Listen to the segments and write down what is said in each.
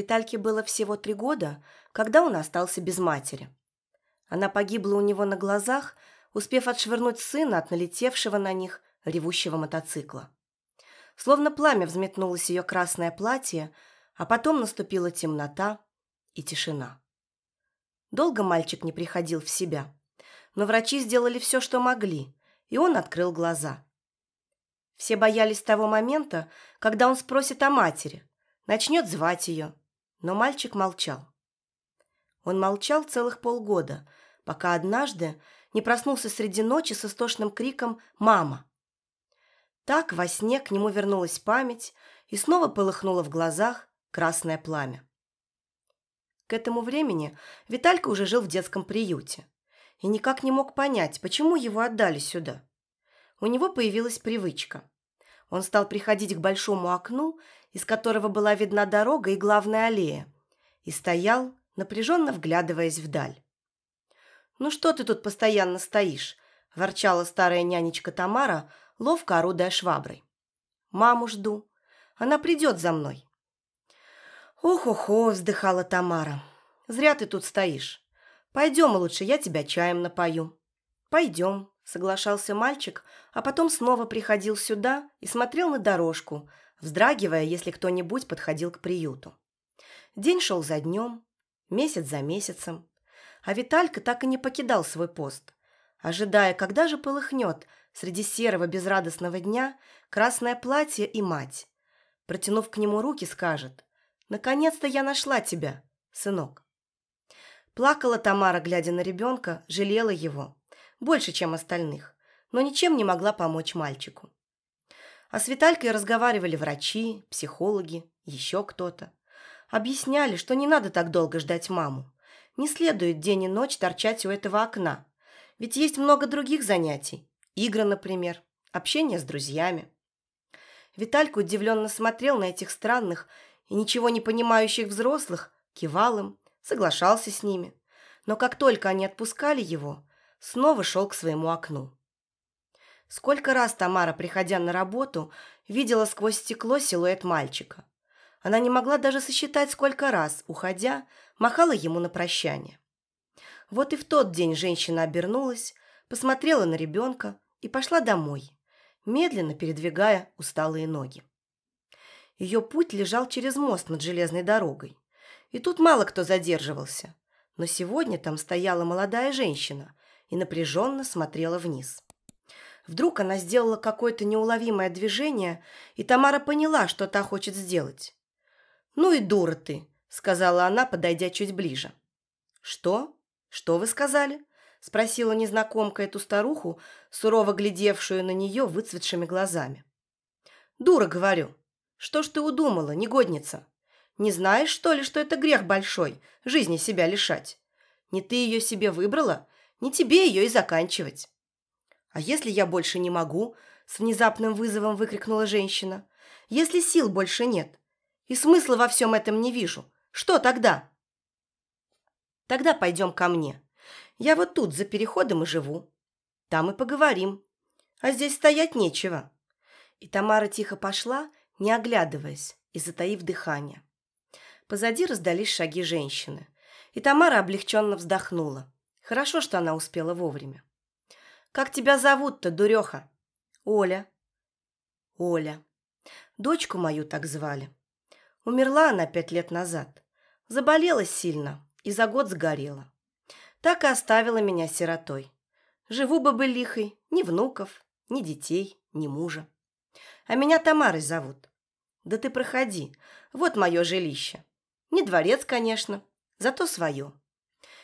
Витальке было всего три года, когда он остался без матери. Она погибла у него на глазах, успев отшвырнуть сына от налетевшего на них ревущего мотоцикла. Словно пламя взметнулось ее красное платье, а потом наступила темнота и тишина. Долго мальчик не приходил в себя, но врачи сделали все, что могли, и он открыл глаза. Все боялись того момента, когда он спросит о матери, начнет звать ее, но мальчик молчал. Он молчал целых полгода, пока однажды не проснулся среди ночи с истошным криком «Мама!». Так во сне к нему вернулась память и снова полыхнуло в глазах красное пламя. К этому времени Виталька уже жил в детском приюте и никак не мог понять, почему его отдали сюда. У него появилась привычка. Он стал приходить к большому окну из которого была видна дорога и главная аллея, и стоял, напряженно вглядываясь вдаль. «Ну что ты тут постоянно стоишь?» – ворчала старая нянечка Тамара, ловко орудая шваброй. «Маму жду. Она придет за мной». «Ох-охо!» – вздыхала Тамара. «Зря ты тут стоишь. Пойдем лучше, я тебя чаем напою». «Пойдем», – соглашался мальчик, а потом снова приходил сюда и смотрел на дорожку, вздрагивая, если кто-нибудь подходил к приюту. День шел за днем, месяц за месяцем, а Виталька так и не покидал свой пост, ожидая, когда же полыхнет среди серого безрадостного дня красное платье и мать. Протянув к нему руки, скажет «Наконец-то я нашла тебя, сынок». Плакала Тамара, глядя на ребенка, жалела его, больше, чем остальных, но ничем не могла помочь мальчику. А с Виталькой разговаривали врачи, психологи, еще кто-то. Объясняли, что не надо так долго ждать маму. Не следует день и ночь торчать у этого окна. Ведь есть много других занятий. Игры, например, общение с друзьями. Виталька удивленно смотрел на этих странных и ничего не понимающих взрослых, кивал им, соглашался с ними. Но как только они отпускали его, снова шел к своему окну. Сколько раз Тамара, приходя на работу, видела сквозь стекло силуэт мальчика. Она не могла даже сосчитать, сколько раз, уходя, махала ему на прощание. Вот и в тот день женщина обернулась, посмотрела на ребенка и пошла домой, медленно передвигая усталые ноги. Ее путь лежал через мост над железной дорогой. И тут мало кто задерживался. Но сегодня там стояла молодая женщина и напряженно смотрела вниз. Вдруг она сделала какое-то неуловимое движение, и Тамара поняла, что та хочет сделать. «Ну и дура ты», — сказала она, подойдя чуть ближе. «Что? Что вы сказали?» — спросила незнакомка эту старуху, сурово глядевшую на нее выцветшими глазами. «Дура, говорю. Что ж ты удумала, негодница? Не знаешь, что ли, что это грех большой, жизни себя лишать? Не ты ее себе выбрала, не тебе ее и заканчивать». «А если я больше не могу?» – с внезапным вызовом выкрикнула женщина. «Если сил больше нет? И смысла во всем этом не вижу. Что тогда?» «Тогда пойдем ко мне. Я вот тут за переходом и живу. Там и поговорим. А здесь стоять нечего». И Тамара тихо пошла, не оглядываясь и затаив дыхание. Позади раздались шаги женщины, и Тамара облегченно вздохнула. Хорошо, что она успела вовремя. Как тебя зовут-то, дуреха? Оля. Оля. Дочку мою так звали. Умерла она пять лет назад. Заболела сильно и за год сгорела. Так и оставила меня сиротой. Живу бы лихой, ни внуков, ни детей, ни мужа. А меня Тамарой зовут. Да ты проходи, вот мое жилище. Не дворец, конечно, зато свое.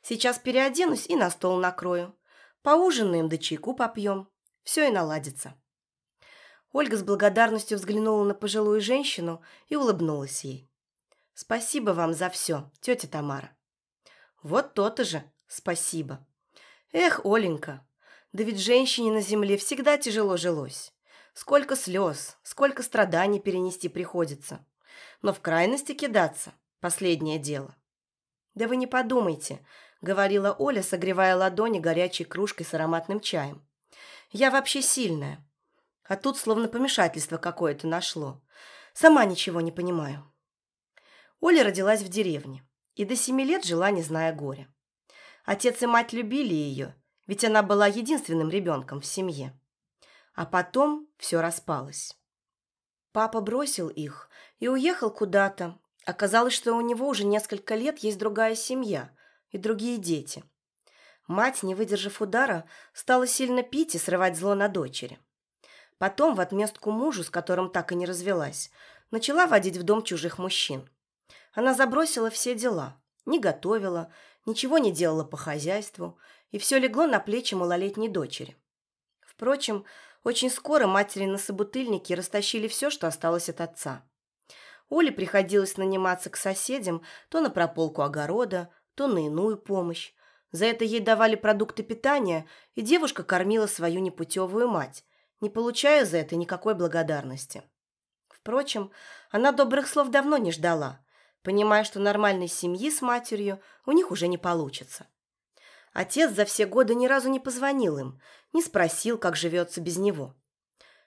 Сейчас переоденусь и на стол накрою. Поужинаем да чайку попьем. Все и наладится». Ольга с благодарностью взглянула на пожилую женщину и улыбнулась ей. «Спасибо вам за все, тетя Тамара». «Вот то-то же, спасибо». «Эх, Оленька, да ведь женщине на земле всегда тяжело жилось. Сколько слез, сколько страданий перенести приходится. Но в крайности кидаться – последнее дело». «Да вы не подумайте, – говорила Оля, согревая ладони горячей кружкой с ароматным чаем. «Я вообще сильная. А тут словно помешательство какое-то нашло. Сама ничего не понимаю». Оля родилась в деревне и до семи лет жила, не зная горя. Отец и мать любили ее, ведь она была единственным ребенком в семье. А потом все распалось. Папа бросил их и уехал куда-то. Оказалось, что у него уже несколько лет есть другая семья, и другие дети. Мать, не выдержав удара, стала сильно пить и срывать зло на дочери. Потом, в отместку мужу, с которым так и не развелась, начала водить в дом чужих мужчин. Она забросила все дела, не готовила, ничего не делала по хозяйству, и все легло на плечи малолетней дочери. Впрочем, очень скоро матери на собутыльнике растащили все, что осталось от отца. Оле приходилось наниматься к соседям то на прополку огорода, то на иную помощь. За это ей давали продукты питания, и девушка кормила свою непутевую мать, не получая за это никакой благодарности. Впрочем, она добрых слов давно не ждала, понимая, что нормальной семьи с матерью у них уже не получится. Отец за все годы ни разу не позвонил им, не спросил, как живется без него.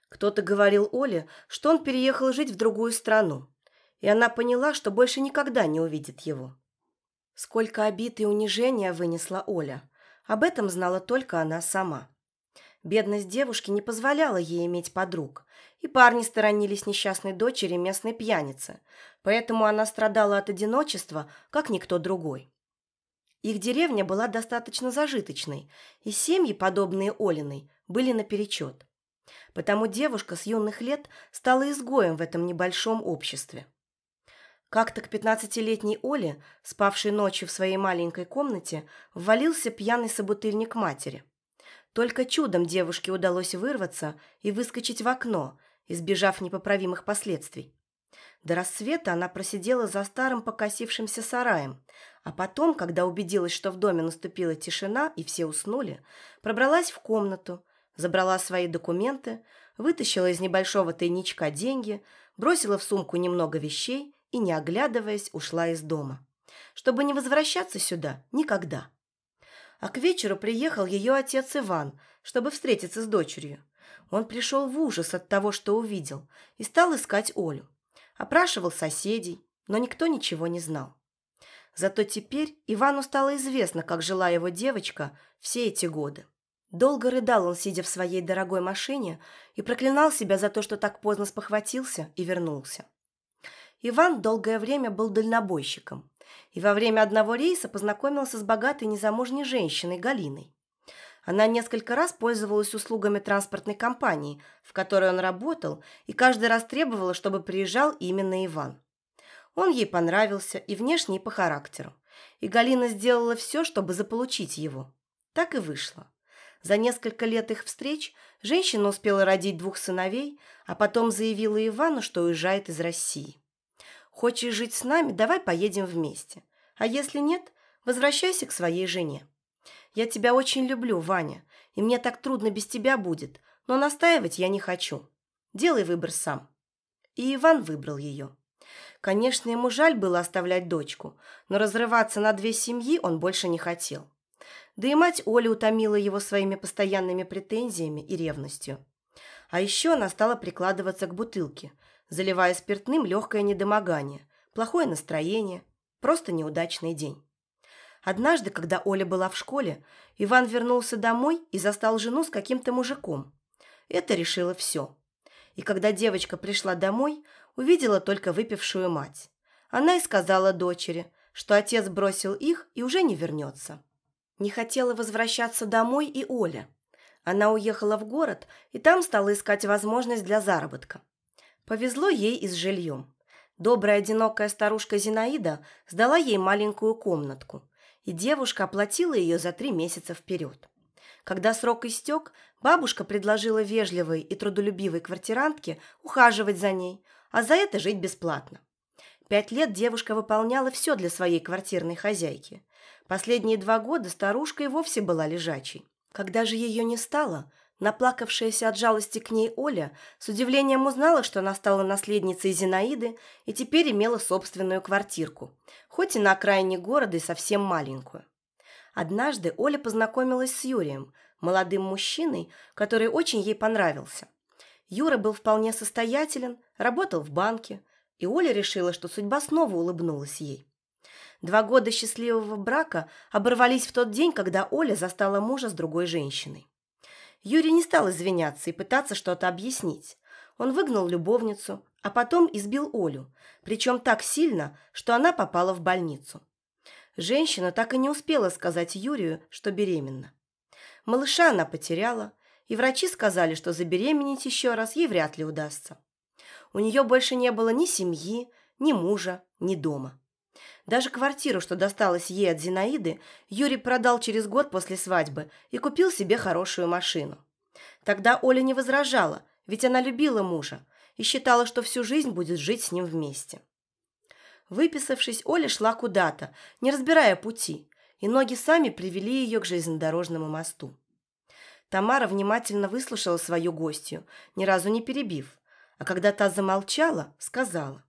Кто-то говорил Оле, что он переехал жить в другую страну, и она поняла, что больше никогда не увидит его. Сколько обид и унижения вынесла Оля. Об этом знала только она сама. Бедность девушки не позволяла ей иметь подруг, и парни сторонились несчастной дочери местной пьяницы, поэтому она страдала от одиночества, как никто другой. Их деревня была достаточно зажиточной, и семьи, подобные Олиной, были наперечет. Потому девушка с юных лет стала изгоем в этом небольшом обществе. Как-то к пятнадцатилетней Оле, спавшей ночью в своей маленькой комнате, ввалился пьяный собутыльник матери. Только чудом девушке удалось вырваться и выскочить в окно, избежав непоправимых последствий. До рассвета она просидела за старым покосившимся сараем, а потом, когда убедилась, что в доме наступила тишина и все уснули, пробралась в комнату, забрала свои документы, вытащила из небольшого тайничка деньги, бросила в сумку немного вещей и, не оглядываясь, ушла из дома, чтобы не возвращаться сюда никогда. А к вечеру приехал ее отец Иван, чтобы встретиться с дочерью. Он пришел в ужас от того, что увидел, и стал искать Олю. Опрашивал соседей, но никто ничего не знал. Зато теперь Ивану стало известно, как жила его девочка все эти годы. Долго рыдал он, сидя в своей дорогой машине, и проклинал себя за то, что так поздно спохватился и вернулся. Иван долгое время был дальнобойщиком и во время одного рейса познакомился с богатой незамужней женщиной Галиной. Она несколько раз пользовалась услугами транспортной компании, в которой он работал, и каждый раз требовала, чтобы приезжал именно Иван. Он ей понравился и внешне, и по характеру. И Галина сделала все, чтобы заполучить его. Так и вышло. За несколько лет их встреч женщина успела родить двух сыновей, а потом заявила Ивану, что уезжает из России. Хочешь жить с нами, давай поедем вместе. А если нет, возвращайся к своей жене. Я тебя очень люблю, Ваня, и мне так трудно без тебя будет, но настаивать я не хочу. Делай выбор сам». И Иван выбрал ее. Конечно, ему жаль было оставлять дочку, но разрываться на две семьи он больше не хотел. Да и мать Оли утомила его своими постоянными претензиями и ревностью. А еще она стала прикладываться к бутылке, заливая спиртным легкое недомогание, плохое настроение, просто неудачный день. Однажды, когда Оля была в школе, Иван вернулся домой и застал жену с каким-то мужиком. Это решило все. И когда девочка пришла домой, увидела только выпившую мать. Она и сказала дочери, что отец бросил их и уже не вернется. Не хотела возвращаться домой и Оля. Она уехала в город и там стала искать возможность для заработка. Повезло ей и с жильем. Добрая одинокая старушка Зинаида сдала ей маленькую комнатку, и девушка оплатила ее за три месяца вперед. Когда срок истек, бабушка предложила вежливой и трудолюбивой квартирантке ухаживать за ней, а за это жить бесплатно. Пять лет девушка выполняла все для своей квартирной хозяйки. Последние два года старушка и вовсе была лежачей. Когда же ее не стало, Наплакавшаяся от жалости к ней Оля с удивлением узнала, что она стала наследницей Зинаиды и теперь имела собственную квартирку, хоть и на окраине города и совсем маленькую. Однажды Оля познакомилась с Юрием, молодым мужчиной, который очень ей понравился. Юра был вполне состоятелен, работал в банке, и Оля решила, что судьба снова улыбнулась ей. Два года счастливого брака оборвались в тот день, когда Оля застала мужа с другой женщиной. Юрий не стал извиняться и пытаться что-то объяснить. Он выгнал любовницу, а потом избил Олю, причем так сильно, что она попала в больницу. Женщина так и не успела сказать Юрию, что беременна. Малыша она потеряла, и врачи сказали, что забеременеть еще раз ей вряд ли удастся. У нее больше не было ни семьи, ни мужа, ни дома. Даже квартиру, что досталась ей от Зинаиды, Юрий продал через год после свадьбы и купил себе хорошую машину. Тогда Оля не возражала, ведь она любила мужа и считала, что всю жизнь будет жить с ним вместе. Выписавшись, Оля шла куда-то, не разбирая пути, и ноги сами привели ее к железнодорожному мосту. Тамара внимательно выслушала свою гостью, ни разу не перебив, а когда та замолчала, сказала.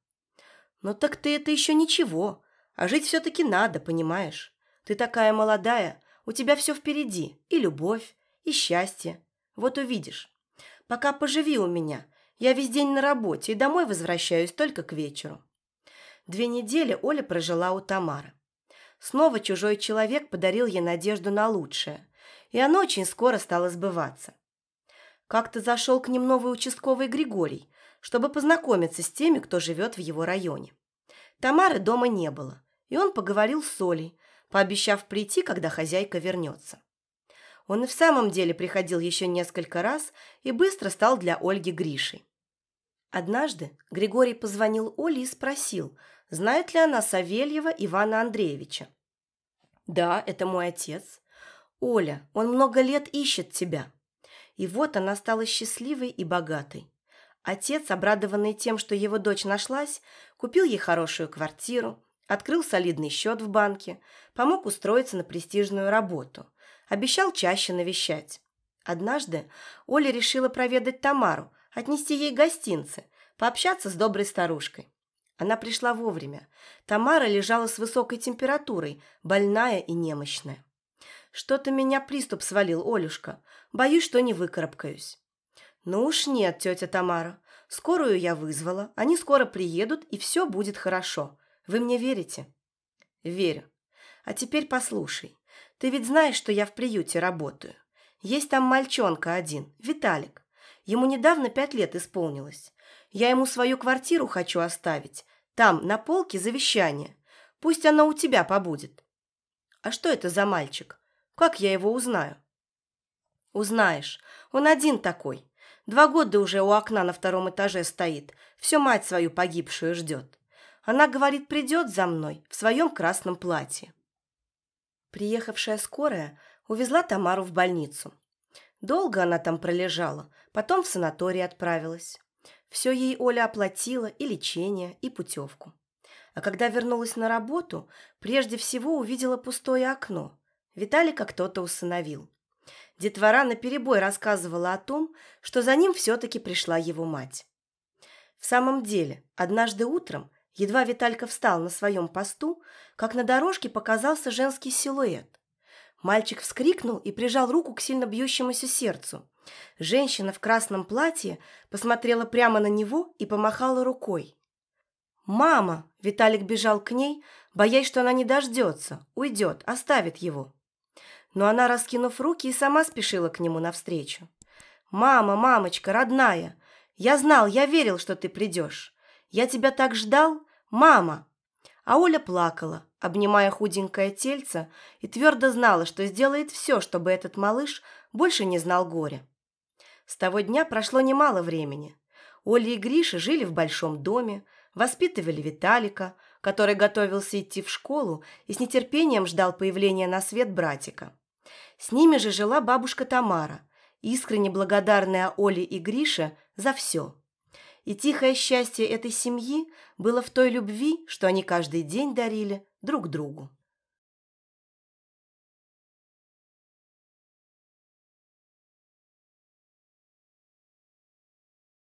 но «Ну так ты это еще ничего. А жить все-таки надо, понимаешь? Ты такая молодая, у тебя все впереди. И любовь, и счастье. Вот увидишь. Пока поживи у меня. Я весь день на работе и домой возвращаюсь только к вечеру. Две недели Оля прожила у Тамары. Снова чужой человек подарил ей надежду на лучшее, и оно очень скоро стало сбываться. Как-то зашел к ним новый участковый Григорий, чтобы познакомиться с теми, кто живет в его районе. Тамары дома не было, и он поговорил с Олей, пообещав прийти, когда хозяйка вернется. Он и в самом деле приходил еще несколько раз и быстро стал для Ольги Гришей. Однажды Григорий позвонил Оле и спросил, знает ли она Савельева Ивана Андреевича. «Да, это мой отец. Оля, он много лет ищет тебя». И вот она стала счастливой и богатой. Отец, обрадованный тем, что его дочь нашлась, купил ей хорошую квартиру, открыл солидный счет в банке, помог устроиться на престижную работу, обещал чаще навещать. Однажды Оля решила проведать Тамару, отнести ей гостинцы, пообщаться с доброй старушкой. Она пришла вовремя. Тамара лежала с высокой температурой, больная и немощная. «Что-то меня приступ свалил, Олюшка. Боюсь, что не выкарабкаюсь». «Ну уж нет, тетя Тамара. Скорую я вызвала, они скоро приедут, и все будет хорошо. Вы мне верите?» «Верю. А теперь послушай. Ты ведь знаешь, что я в приюте работаю. Есть там мальчонка один, Виталик. Ему недавно пять лет исполнилось. Я ему свою квартиру хочу оставить. Там, на полке, завещание. Пусть оно у тебя побудет». «А что это за мальчик? Как я его узнаю?» «Узнаешь. Он один такой. Два года уже у окна на втором этаже стоит, всю мать свою погибшую ждет. Она, говорит, придет за мной в своем красном платье. Приехавшая скорая увезла Тамару в больницу. Долго она там пролежала, потом в санаторий отправилась. Все ей Оля оплатила и лечение, и путевку. А когда вернулась на работу, прежде всего увидела пустое окно. Виталика кто-то усыновил. Детвора наперебой рассказывала о том, что за ним все-таки пришла его мать. В самом деле, однажды утром, едва Виталька встал на своем посту, как на дорожке показался женский силуэт. Мальчик вскрикнул и прижал руку к сильно бьющемуся сердцу. Женщина в красном платье посмотрела прямо на него и помахала рукой. «Мама!» – Виталик бежал к ней, боясь, что она не дождется, уйдет, оставит его но она, раскинув руки, и сама спешила к нему навстречу. «Мама, мамочка, родная, я знал, я верил, что ты придешь. Я тебя так ждал, мама!» А Оля плакала, обнимая худенькое тельце, и твердо знала, что сделает все, чтобы этот малыш больше не знал горя. С того дня прошло немало времени. Оля и Гриша жили в большом доме, воспитывали Виталика, который готовился идти в школу и с нетерпением ждал появления на свет братика. С ними же жила бабушка Тамара, искренне благодарная Оле и Грише за все. И тихое счастье этой семьи было в той любви, что они каждый день дарили друг другу.